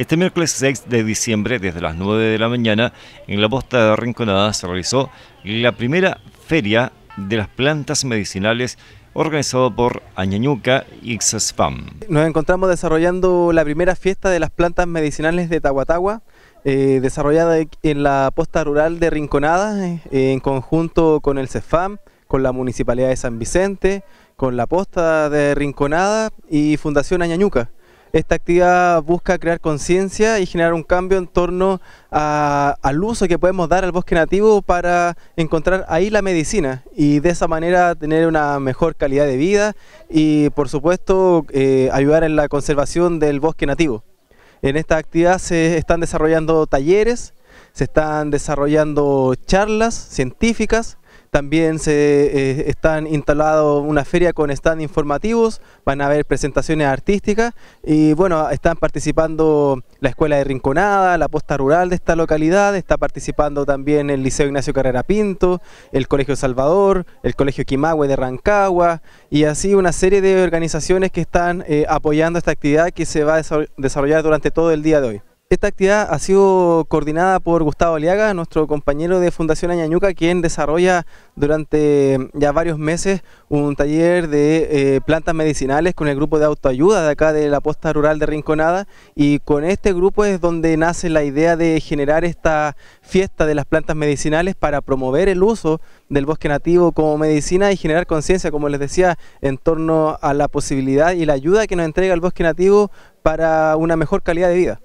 Este miércoles 6 de diciembre, desde las 9 de la mañana, en la posta de Rinconada se realizó la primera feria de las plantas medicinales organizado por Añañuca XSFAM. Nos encontramos desarrollando la primera fiesta de las plantas medicinales de Tahuatahua, eh, desarrollada en la posta rural de Rinconada, eh, en conjunto con el CESFAM, con la Municipalidad de San Vicente, con la posta de Rinconada y Fundación Añañuca. Esta actividad busca crear conciencia y generar un cambio en torno al uso que podemos dar al bosque nativo para encontrar ahí la medicina y de esa manera tener una mejor calidad de vida y por supuesto eh, ayudar en la conservación del bosque nativo. En esta actividad se están desarrollando talleres, se están desarrollando charlas científicas, también se eh, están instalados una feria con stand informativos, van a haber presentaciones artísticas y bueno, están participando la Escuela de Rinconada, la Posta Rural de esta localidad, está participando también el Liceo Ignacio Carrera Pinto, el Colegio Salvador, el Colegio Quimagüe de Rancagua y así una serie de organizaciones que están eh, apoyando esta actividad que se va a desarrollar durante todo el día de hoy. Esta actividad ha sido coordinada por Gustavo Aliaga, nuestro compañero de Fundación Añañuca, quien desarrolla durante ya varios meses un taller de eh, plantas medicinales con el grupo de autoayuda de acá de la posta rural de Rinconada y con este grupo es donde nace la idea de generar esta fiesta de las plantas medicinales para promover el uso del bosque nativo como medicina y generar conciencia, como les decía, en torno a la posibilidad y la ayuda que nos entrega el bosque nativo para una mejor calidad de vida.